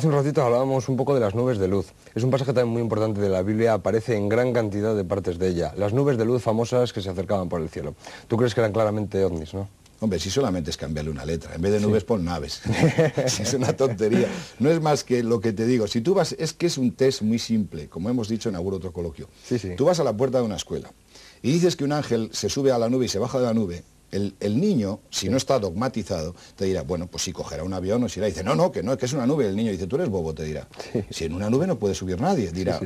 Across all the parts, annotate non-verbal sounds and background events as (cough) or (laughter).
Hace un ratito hablábamos un poco de las nubes de luz. Es un pasaje también muy importante de la Biblia, aparece en gran cantidad de partes de ella. Las nubes de luz famosas que se acercaban por el cielo. Tú crees que eran claramente ovnis, ¿no? Hombre, si solamente es cambiarle una letra, en vez de nubes por pon naves. (laughs) (laughs) es una tontería. No es más que lo que te digo. Si tú vas, es que es un test muy simple, como hemos dicho en algún otro coloquio. Tú vas a la puerta de una escuela y dices que un ángel se sube a la nube y se baja de la nube, el, niño, si no está dogmatizado, te dirá, bueno, pues si cogerá un avión o si irá. Dice, no, no, que no, que es una nube. El niño dice, tú eres bobo, te dirá. Si en una nube no puede subir nadie, dirá.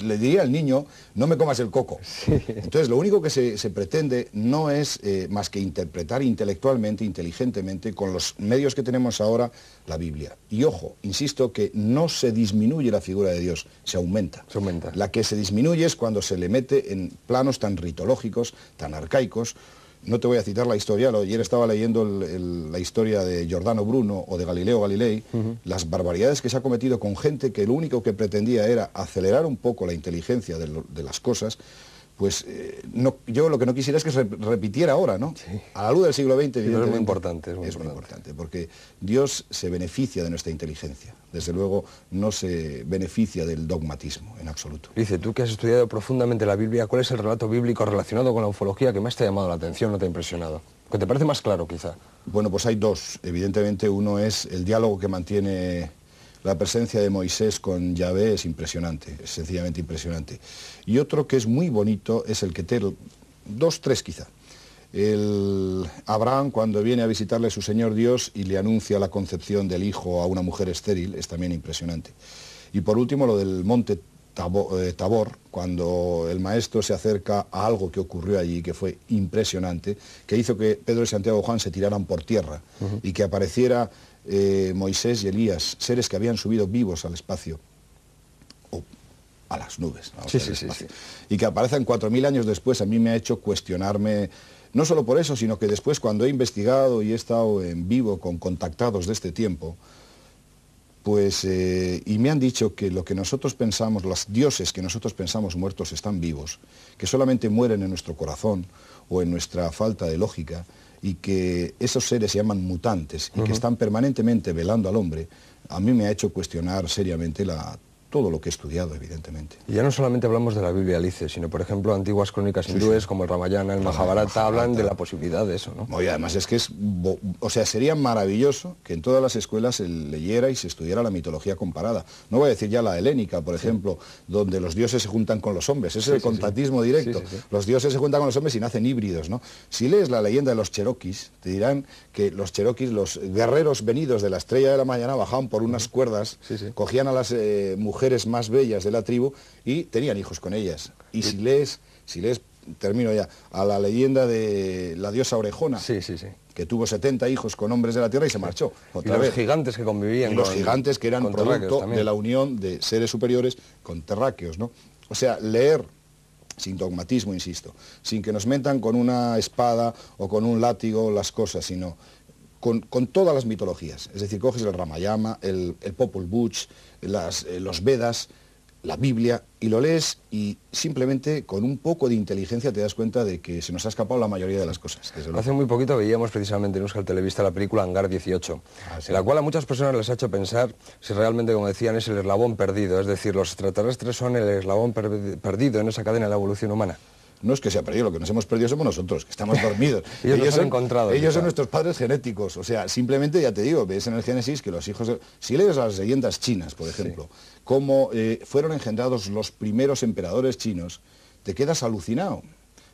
le diría al niño, no me comas el coco. Entonces, lo único que se, pretende no es eh, más que interpretar intelectualmente, inteligentemente, con los medios que tenemos ahora, la Biblia. Y ojo, insisto que no se disminuye la figura de Dios, se aumenta. Se aumenta. La que se disminuye es cuando se le mete en planos tan ritológicos, tan arcaicos, no te voy a citar la historia, ayer estaba leyendo la historia de Giordano Bruno o de Galileo Galilei, las barbaridades que se ha cometido con gente que lo único que pretendía era acelerar un poco la inteligencia de las cosas, pues eh, yo lo que no quisiera es que se repitiera ahora, ¿no? A la luz del siglo XX. Pero es muy importante. Es, muy, importante. muy, importante. porque Dios se beneficia de nuestra inteligencia. Desde luego no se beneficia del dogmatismo en absoluto. Dice, tú que has estudiado profundamente la Biblia, ¿cuál es el relato bíblico relacionado con la ufología que más te ha llamado la atención, no te ha impresionado? ¿Que te parece más claro quizá? Bueno, pues hay dos. Evidentemente uno es el diálogo que mantiene la presencia de Moisés con Yahvé es impresionante, es sencillamente impresionante. Y otro que es muy bonito es el que te... dos, tres quizá. El Abraham cuando viene a visitarle a su Señor Dios y le anuncia la concepción del hijo a una mujer estéril, es también impresionante. Y por último lo del monte eh, Tabor, cuando el maestro se acerca a algo que ocurrió allí, que fue impresionante, que hizo que Pedro y Santiago Juan se tiraran por tierra y que apareciera eh, Moisés y Elías, seres que habían subido vivos al espacio, o a las nubes, y que aparecen 4.000 años después, a mí me ha hecho cuestionarme no solo por eso, sino que después cuando he investigado y he estado en vivo con contactados de este tiempo, pues, eh, y me han dicho que lo que nosotros pensamos, los dioses que nosotros pensamos muertos están vivos, que solamente mueren en nuestro corazón o en nuestra falta de lógica, y que esos seres se llaman mutantes y que están permanentemente velando al hombre, a mí me ha hecho cuestionar seriamente la todo lo que he estudiado, evidentemente. Y ya no solamente hablamos de la Biblia Alice, sino, por ejemplo, antiguas crónicas hindúes como el Ramayana, el Mahabharata, hablan de la posibilidad de eso, ¿no? Y además es que es, o sea, sería maravilloso que en todas las escuelas se leyera y se estudiara la mitología comparada. No voy a decir ya la helénica, por ejemplo, donde los dioses se juntan con los hombres, ese es el contactismo directo. Los dioses se juntan con los hombres y nacen híbridos, ¿no? Si lees la leyenda de los cheroquis, te dirán que los cheroquis, los guerreros venidos de la estrella de la mañana, bajaban por unas cuerdas, cogían a las mujeres, eh, mujeres más bellas de la tribu y tenían hijos con ellas. Y si lees, si lees, termino ya, a la leyenda de la diosa Orejona, sí, sí, sí. que tuvo 70 hijos con hombres de la tierra y se marchó. Otra los gigantes que convivían. los gigantes que eran producto de la unión de seres superiores con terráqueos, ¿no? O sea, leer sin dogmatismo, insisto, sin que nos metan con una espada o con un látigo las cosas, sino con, todas las mitologías. Es decir, coges el Ramayama, el, el Popol Vuh, eh, los Vedas, la Biblia, y lo lees y simplemente con un poco de inteligencia te das cuenta de que se nos ha escapado la mayoría de las cosas. Hace muy poquito veíamos precisamente en Euskal Televista la película Hangar 18, ah, en la cual a muchas personas les ha hecho pensar si realmente, como decían, es el eslabón perdido, es decir, los extraterrestres son el eslabón perdido en esa cadena de la evolución humana no es que se ha perdido, lo que nos hemos perdido somos nosotros, que estamos dormidos. (laughs) ellos, son, ellos son nuestros padres genéticos, o sea, simplemente ya te digo, ves en el Génesis que los hijos, de... si lees las leyendas chinas, por ejemplo, cómo eh, fueron engendrados los primeros emperadores chinos, te quedas alucinado.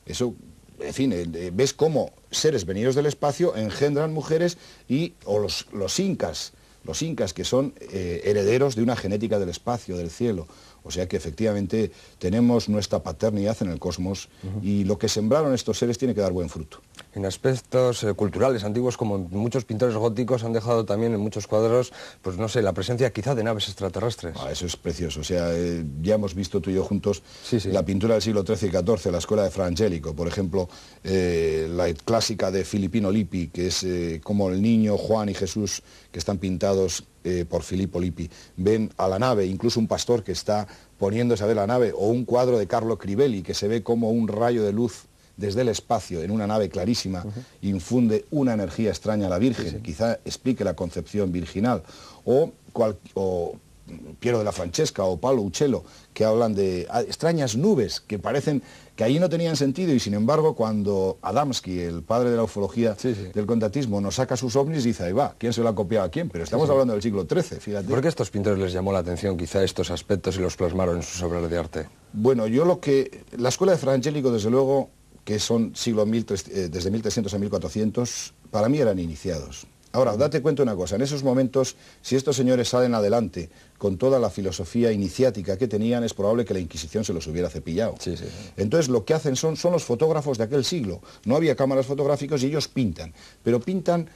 Eso en fin, eh, ves cómo seres venidos del espacio engendran mujeres y, o los, los incas los incas, que son eh, herederos de una genética del espacio, del cielo. O sea que efectivamente tenemos nuestra paternidad en el cosmos y lo que sembraron estos seres tiene que dar buen fruto en aspectos eh, culturales antiguos, como muchos pintores góticos han dejado también en muchos cuadros, pues no sé, la presencia quizá de naves extraterrestres. Ah, eso es precioso, o sea, eh, ya hemos visto tú y yo juntos la pintura del siglo XIII y XIV, la escuela de Frangélico, por ejemplo, eh, la clásica de Filipino Lippi, que es como el niño, Juan y Jesús, que están pintados por Filippo Lippi, ven a la nave, incluso un pastor que está poniéndose a ver la nave, o un cuadro de Carlo Crivelli, que se ve como un rayo de luz desde el espacio en una nave clarísima, infunde una energía extraña a la Virgen, quizá explique la concepción virginal, o, Piero de la Francesca o Pablo Uccello, que hablan de ah, extrañas nubes que parecen que ahí no tenían sentido y sin embargo cuando Adamski, el padre de la ufología del contatismo, nos saca sus ovnis y dice, ahí va, ¿quién se lo ha copiado a quién? Pero estamos hablando del siglo XIII, fíjate. ¿Por qué a estos pintores les llamó la atención quizá estos aspectos y los plasmaron en sus obras de arte? Bueno, yo lo que... La escuela de Frangélico, desde luego, que son siglo eh, desde 1300 a 1400, para mí eran iniciados. Ahora, date cuenta una cosa, en esos momentos, si estos señores salen adelante con toda la filosofía iniciática que tenían, es probable que la Inquisición se los hubiera cepillado. Entonces, lo que hacen son, son los fotógrafos de aquel siglo. No había cámaras fotográficas y ellos pintan, pero pintan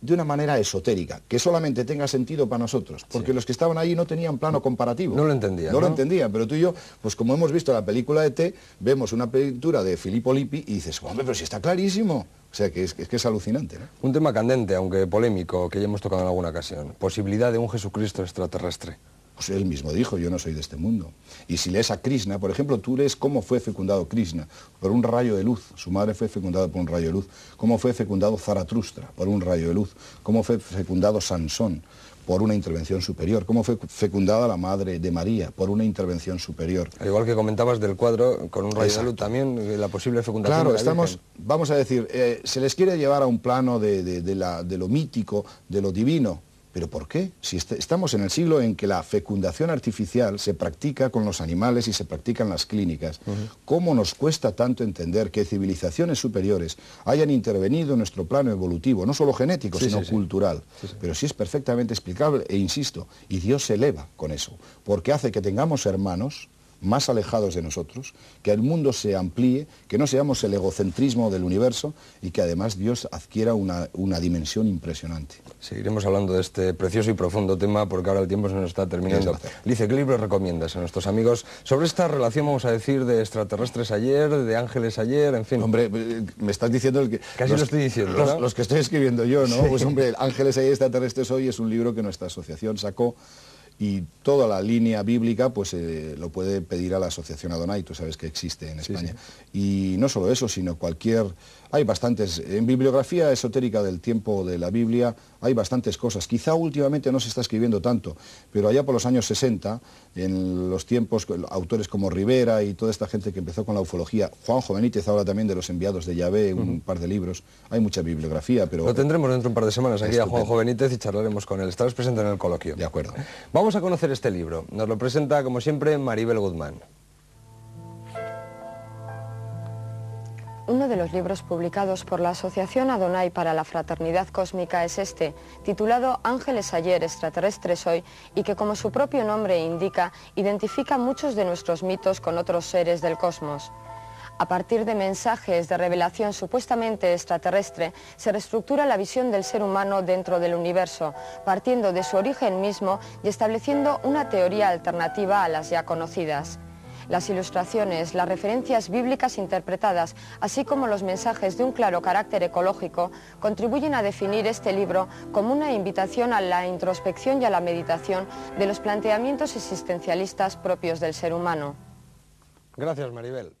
de una manera esotérica, que solamente tenga sentido para nosotros, porque los que estaban ahí no tenían plano comparativo. No lo entendían. No, lo entendían, pero tú y yo, pues como hemos visto la película de T, vemos una pintura de Filippo Lippi y dices, hombre, pero si está clarísimo. O sea, que es, que es alucinante. Un tema candente, aunque polémico, que ya hemos tocado en alguna ocasión. Posibilidad de un Jesucristo extraterrestre. Pues él mismo dijo, yo no soy de este mundo. Y si lees a Krishna, por ejemplo, tú lees cómo fue fecundado Krishna, por un rayo de luz. Su madre fue fecundada por un rayo de luz. Cómo fue fecundado Zaratustra, por un rayo de luz. Cómo fue fecundado Sansón, por una intervención superior. Cómo fue fecundada la madre de María, por una intervención superior. Al igual que comentabas del cuadro con un rayo de luz también, eh, la posible fecundación. de la estamos, vamos a decir, eh, se les quiere llevar a un plano la, de lo mítico, de lo divino ¿Pero por qué? Si este, estamos en el siglo en que la fecundación artificial se practica con los animales y se practica en las clínicas, ¿cómo nos cuesta tanto entender que civilizaciones superiores hayan intervenido en nuestro plano evolutivo, no solo genético, sino cultural? Pero sí es perfectamente explicable, e insisto, y Dios se eleva con eso, porque hace que tengamos hermanos más alejados de nosotros, que el mundo se amplíe, que no seamos el egocentrismo del universo y que además Dios adquiera una, dimensión impresionante. Seguiremos hablando de este precioso y profundo tema porque ahora el tiempo se nos está terminando. Dice Lice, ¿qué libro recomiendas a nuestros amigos sobre esta relación, vamos a decir, de extraterrestres ayer, de ángeles ayer, en fin? Hombre, eh, me estás diciendo el que... Casi lo estoy diciendo. Los, que estoy escribiendo yo, ¿no? Pues hombre, Ángeles ayer, extraterrestres hoy es un libro que nuestra asociación sacó y toda la línea bíblica pues eh, lo puede pedir a la Asociación Adonai, tú sabes que existe en España. Y no solo eso, sino cualquier... Hay bastantes, en bibliografía esotérica del tiempo de la Biblia hay bastantes cosas. Quizá últimamente no se está escribiendo tanto, pero allá por los años 60, en los tiempos, autores como Rivera y toda esta gente que empezó con la ufología, Juan Jovenítez ahora también de los enviados de Yahvé, un par de libros, hay mucha bibliografía, pero... Lo tendremos dentro de un par de semanas aquí a Juan Jovenítez y charlaremos con él. Estarás presente en el coloquio. De acuerdo. Vamos Vamos a conocer este libro. Nos lo presenta, como siempre, Maribel Guzmán. Uno de los libros publicados por la Asociación Adonai para la Fraternidad Cósmica es este, titulado Ángeles ayer, extraterrestres hoy, y que como su propio nombre indica, identifica muchos de nuestros mitos con otros seres del cosmos. A partir de mensajes de revelación supuestamente extraterrestre, se reestructura la visión del ser humano dentro del universo, partiendo de su origen mismo y estableciendo una teoría alternativa a las ya conocidas. Las ilustraciones, las referencias bíblicas interpretadas, así como los mensajes de un claro carácter ecológico, contribuyen a definir este libro como una invitación a la introspección y a la meditación de los planteamientos existencialistas propios del ser humano. Gracias, Maribel.